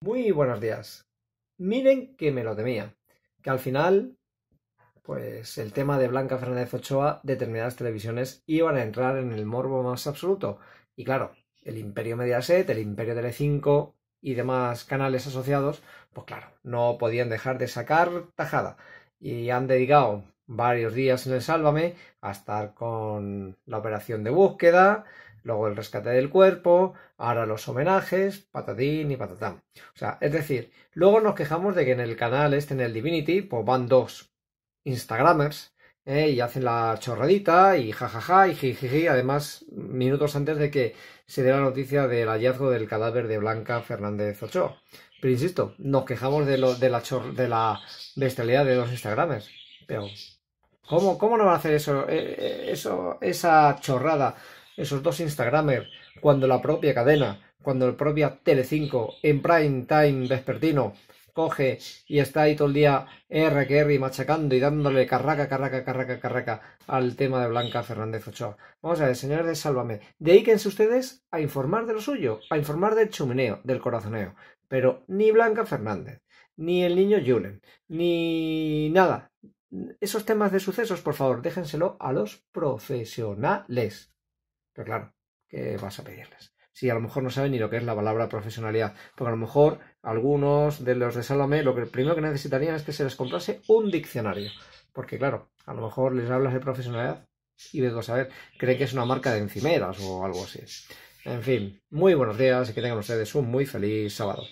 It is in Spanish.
Muy buenos días. Miren que me lo temía, que al final, pues el tema de Blanca Fernández Ochoa, determinadas televisiones iban a entrar en el morbo más absoluto. Y claro, el imperio Mediaset, el imperio Telecinco y demás canales asociados, pues claro, no podían dejar de sacar tajada. Y han dedicado varios días en el Sálvame a estar con la operación de búsqueda, luego el rescate del cuerpo, ahora los homenajes, patadín y patatán. O sea, es decir, luego nos quejamos de que en el canal este, en el Divinity, pues van dos Instagramers ¿eh? y hacen la chorradita y jajaja y jijiji, además minutos antes de que se dé la noticia del hallazgo del cadáver de Blanca Fernández Ochoa. Pero insisto, nos quejamos de, lo, de, la, de la bestialidad de los Instagramers pero, ¿cómo, no van a hacer eh, eh, eso? esa chorrada, esos dos Instagramers, cuando la propia cadena, cuando el propia Telecinco, en prime time vespertino, coge y está ahí todo el día R que R machacando y dándole carraca, carraca, carraca, carraca al tema de Blanca Fernández Ochoa. Vamos a ver, señores de Sálvame, dedíquense ustedes a informar de lo suyo, a informar del chumineo, del corazoneo. Pero ni Blanca Fernández, ni el niño Julen, ni nada, esos temas de sucesos, por favor, déjenselo a los profesionales. Pero claro, ¿qué vas a pedirles? Si a lo mejor no saben ni lo que es la palabra profesionalidad, porque a lo mejor algunos de los de Salomé lo que primero que necesitarían es que se les comprase un diccionario. Porque claro, a lo mejor les hablas de profesionalidad y a saber, cree que es una marca de encimeras o algo así. En fin, muy buenos días y que tengan ustedes un muy feliz sábado.